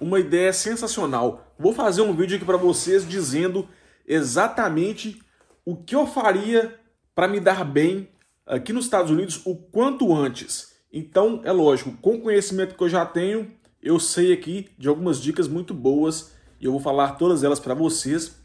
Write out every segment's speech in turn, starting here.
uma ideia sensacional. Vou fazer um vídeo aqui para vocês dizendo exatamente o que eu faria para me dar bem aqui nos Estados Unidos o quanto antes. Então, é lógico, com o conhecimento que eu já tenho, eu sei aqui de algumas dicas muito boas e eu vou falar todas elas para vocês.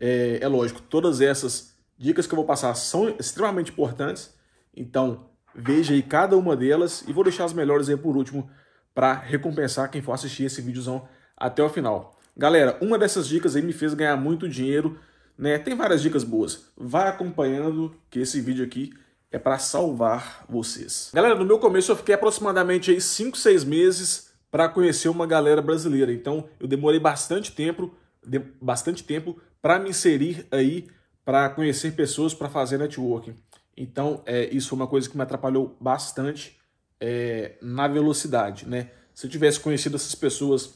É, é lógico, todas essas dicas que eu vou passar são extremamente importantes, então veja aí cada uma delas e vou deixar as melhores aí por último para recompensar quem for assistir esse vídeozão até o final. Galera, uma dessas dicas aí me fez ganhar muito dinheiro, né? Tem várias dicas boas. Vai acompanhando que esse vídeo aqui é para salvar vocês. Galera, no meu começo eu fiquei aproximadamente aí 5, 6 meses para conhecer uma galera brasileira. Então, eu demorei bastante tempo, de, bastante tempo para me inserir aí, para conhecer pessoas, para fazer networking. Então, é, isso foi uma coisa que me atrapalhou bastante é, na velocidade, né? Se eu tivesse conhecido essas pessoas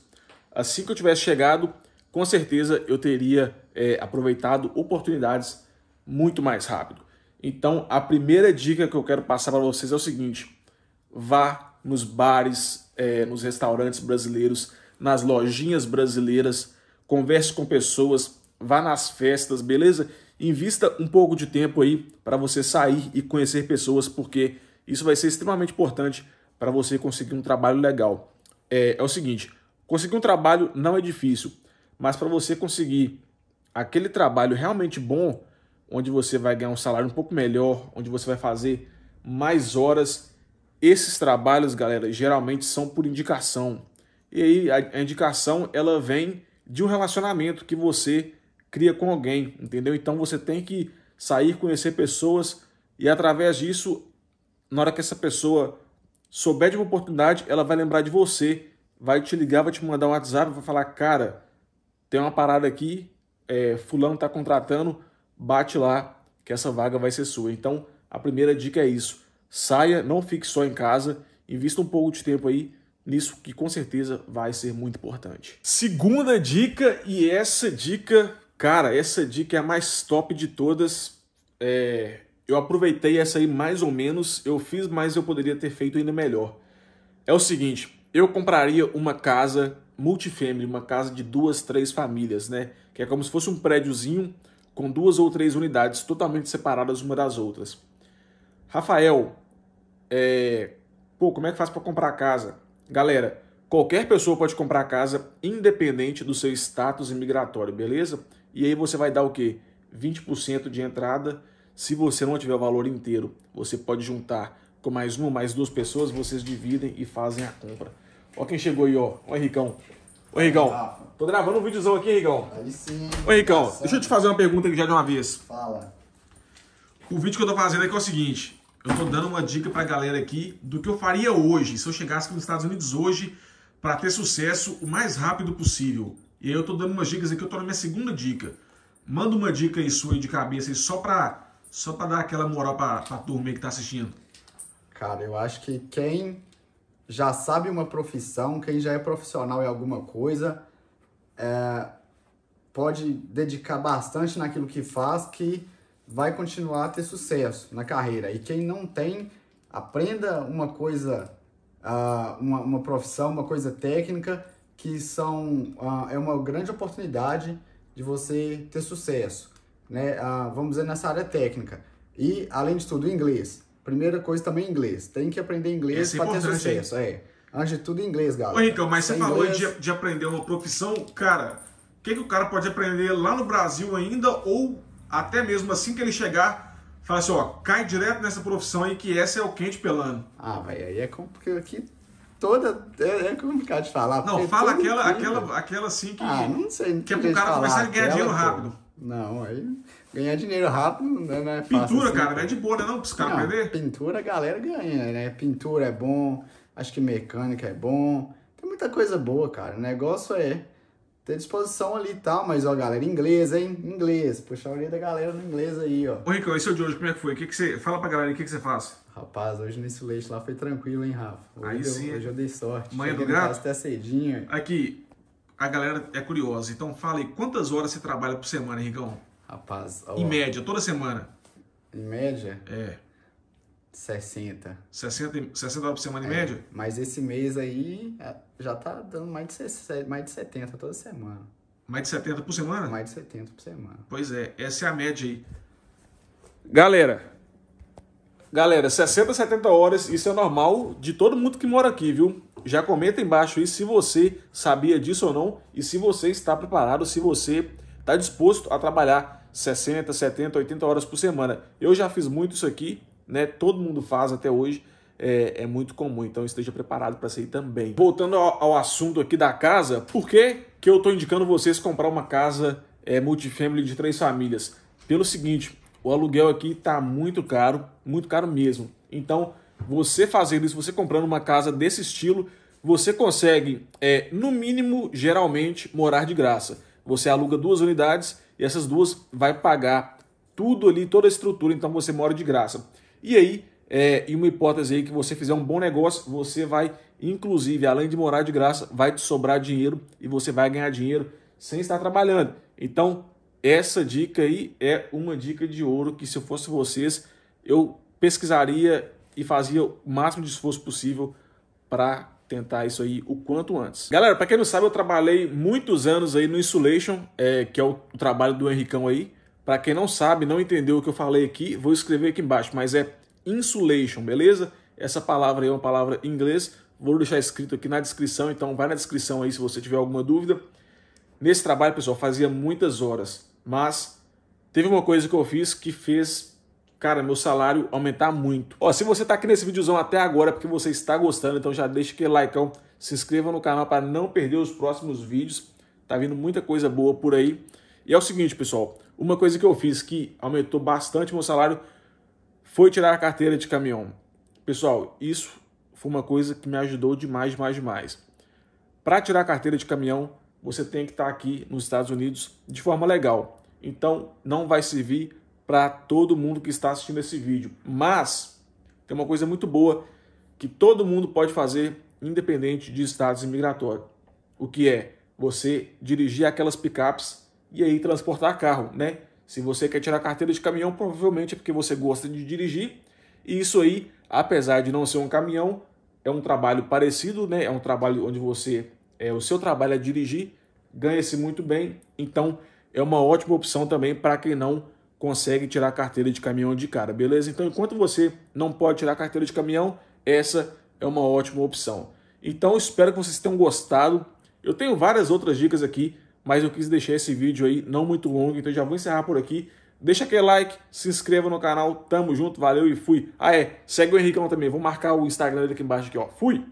assim que eu tivesse chegado, com certeza eu teria é, aproveitado oportunidades muito mais rápido. Então, a primeira dica que eu quero passar para vocês é o seguinte: vá nos bares, é, nos restaurantes brasileiros, nas lojinhas brasileiras, converse com pessoas, vá nas festas, beleza? Invista um pouco de tempo aí para você sair e conhecer pessoas, porque isso vai ser extremamente importante para você conseguir um trabalho legal. É, é, o seguinte: conseguir um trabalho não é difícil, mas para você conseguir aquele trabalho realmente bom, onde você vai ganhar um salário um pouco melhor, onde você vai fazer mais horas, esses trabalhos, galera, geralmente são por indicação. E aí a, a indicação ela vem de um relacionamento que você cria com alguém, entendeu? Então você tem que sair, conhecer pessoas e através disso na hora que essa pessoa souber de uma oportunidade, ela vai lembrar de você, vai te ligar, vai te mandar um WhatsApp, vai falar, cara, tem uma parada aqui, é, fulano está contratando, bate lá que essa vaga vai ser sua. Então, a primeira dica é isso. Saia, não fique só em casa, invista um pouco de tempo aí nisso que com certeza vai ser muito importante. Segunda dica, e essa dica, cara, essa dica é a mais top de todas. É, eu aproveitei essa aí mais ou menos, eu fiz, mas eu poderia ter feito ainda melhor. É o seguinte, eu compraria uma casa multifamily, uma casa de duas, três famílias, né? Que é como se fosse um prédiozinho com duas ou três unidades totalmente separadas uma das outras. Rafael, é... pô, como é que faz para comprar casa? Galera, qualquer pessoa pode comprar casa independente do seu status imigratório, beleza? E aí você vai dar o quê? 20% de entrada se você não tiver o valor inteiro, você pode juntar com mais uma, mais duas pessoas, vocês dividem e fazem a compra. Ó quem chegou aí, ó. Ó, Henricão. Ô, Henricão. Tô gravando um videozão aqui, Henricão. Aí sim. Ô, Henricão, tá deixa eu te fazer uma pergunta aqui já de uma vez. Fala. O vídeo que eu tô fazendo aqui é o seguinte. Eu tô dando uma dica pra galera aqui do que eu faria hoje, se eu chegasse nos Estados Unidos hoje, para ter sucesso o mais rápido possível. E aí eu tô dando umas dicas aqui, eu tô na minha segunda dica. Manda uma dica aí sua aí de cabeça aí só pra só para dar aquela moral para a turma aí que está assistindo. Cara, eu acho que quem já sabe uma profissão, quem já é profissional em alguma coisa, é, pode dedicar bastante naquilo que faz, que vai continuar a ter sucesso na carreira. E quem não tem, aprenda uma coisa, uh, uma, uma profissão, uma coisa técnica, que são uh, é uma grande oportunidade de você ter sucesso né, a, ah, vamos dizer, nessa área técnica. E, além de tudo, inglês. Primeira coisa também inglês. Tem que aprender inglês é para ter sucesso. É. Antes de tudo, inglês, galera. Ô, mas Sem você falou inglês... de, de aprender uma profissão, cara. O que, que o cara pode aprender lá no Brasil ainda, ou até mesmo assim que ele chegar Fala assim, ó, cai direto nessa profissão aí que essa é o quente pelando. Ah, velho, aí é complicado aqui toda. É, é, complicado de falar. Não, fala aquela, aquela, aquela assim que. Ah, não sei. Não que é pro cara começar a ganhar dinheiro rápido. Não, aí ganhar dinheiro rápido né, não é fácil. Pintura, assim. cara, não é de boa, né? Não, pros caras aprender. Pintura a galera ganha, né? Pintura é bom, acho que mecânica é bom. Tem muita coisa boa, cara. O negócio é ter disposição ali e tal, mas ó, galera, inglês, hein? Inglês. Puxar a orelha da galera no inglês aí, ó. Ô, Ricão, esse é o de hoje, como é que foi? O que, que você. Fala pra galera aí o que, que você faz? Rapaz, hoje nesse leite lá foi tranquilo, hein, Rafa? Hoje aí eu, sim. Hoje eu dei sorte. Manhã do gato? até cedinho. Aqui, a galera é curiosa. Então fala aí, quantas horas você trabalha por semana, Henricão? Rapaz, ó, em média, toda semana. Em média? É. 60. 60, 60 horas por semana em é, média? Mas esse mês aí é, já tá dando mais de, mais de 70 toda semana. Mais de 70 por semana? Mais de 70 por semana. Pois é, essa é a média aí. Galera, galera, 60, 70 horas, isso é normal de todo mundo que mora aqui, viu? Já comenta embaixo aí se você sabia disso ou não e se você está preparado, se você está disposto a trabalhar 60, 70, 80 horas por semana. Eu já fiz muito isso aqui, né? Todo mundo faz até hoje. É, é muito comum, então esteja preparado para sair também. Voltando ao, ao, assunto aqui da casa, por que, que eu estou indicando vocês comprar uma casa é, multifamily de três famílias? Pelo seguinte, o aluguel aqui está muito caro, muito caro mesmo. Então, você fazendo isso, você comprando uma casa desse estilo, você consegue, é, no mínimo, geralmente, morar de graça. Você aluga duas unidades e essas duas vai pagar tudo ali, toda a estrutura, então você mora de graça. E aí, é, em uma hipótese aí que você fizer um bom negócio, você vai, inclusive, além de morar de graça, vai te sobrar dinheiro e você vai ganhar dinheiro sem estar trabalhando. Então, essa dica aí é uma dica de ouro que se eu fosse vocês, eu pesquisaria e fazia o máximo de esforço possível para tentar isso aí o quanto antes. Galera, para quem não sabe, eu trabalhei muitos anos aí no Insulation, é, que é o trabalho do Henricão aí. Para quem não sabe, não entendeu o que eu falei aqui, vou escrever aqui embaixo, mas é insulation, beleza? Essa palavra aí é uma palavra em inglês, vou deixar escrito aqui na descrição, então vai na descrição aí se você tiver alguma dúvida. Nesse trabalho, pessoal, fazia muitas horas, mas teve uma coisa que eu fiz que fez cara, meu salário aumentar muito. Ó, se você tá aqui nesse videozão até agora é porque você está gostando, então já deixa aquele likeão, se inscreva no canal para não perder os próximos vídeos. Tá vindo muita coisa boa por aí. E é o seguinte, pessoal, uma coisa que eu fiz que aumentou bastante meu salário foi tirar a carteira de caminhão. Pessoal, isso foi uma coisa que me ajudou demais, demais, demais. Para tirar a carteira de caminhão, você tem que estar tá aqui nos Estados Unidos de forma legal. Então, não vai servir para todo mundo que está assistindo esse vídeo. Mas tem uma coisa muito boa que todo mundo pode fazer, independente de status imigratório. O que é você dirigir aquelas picapes e aí transportar carro, né? Se você quer tirar carteira de caminhão, provavelmente é porque você gosta de dirigir. E isso aí, apesar de não ser um caminhão, é um trabalho parecido, né? É um trabalho onde você, é, o seu trabalho é dirigir, ganha-se muito bem. Então, é uma ótima opção também para quem não consegue tirar a carteira de caminhão de cara, beleza? Então, enquanto você não pode tirar a carteira de caminhão, essa é uma ótima opção. Então, espero que vocês tenham gostado. Eu tenho várias outras dicas aqui, mas eu quis deixar esse vídeo aí não muito longo, então já vou encerrar por aqui. Deixa aquele like, se inscreva no canal, tamo junto, valeu e fui. Ah é, segue o Henricão também, vou marcar o Instagram dele aqui embaixo aqui, ó. Fui!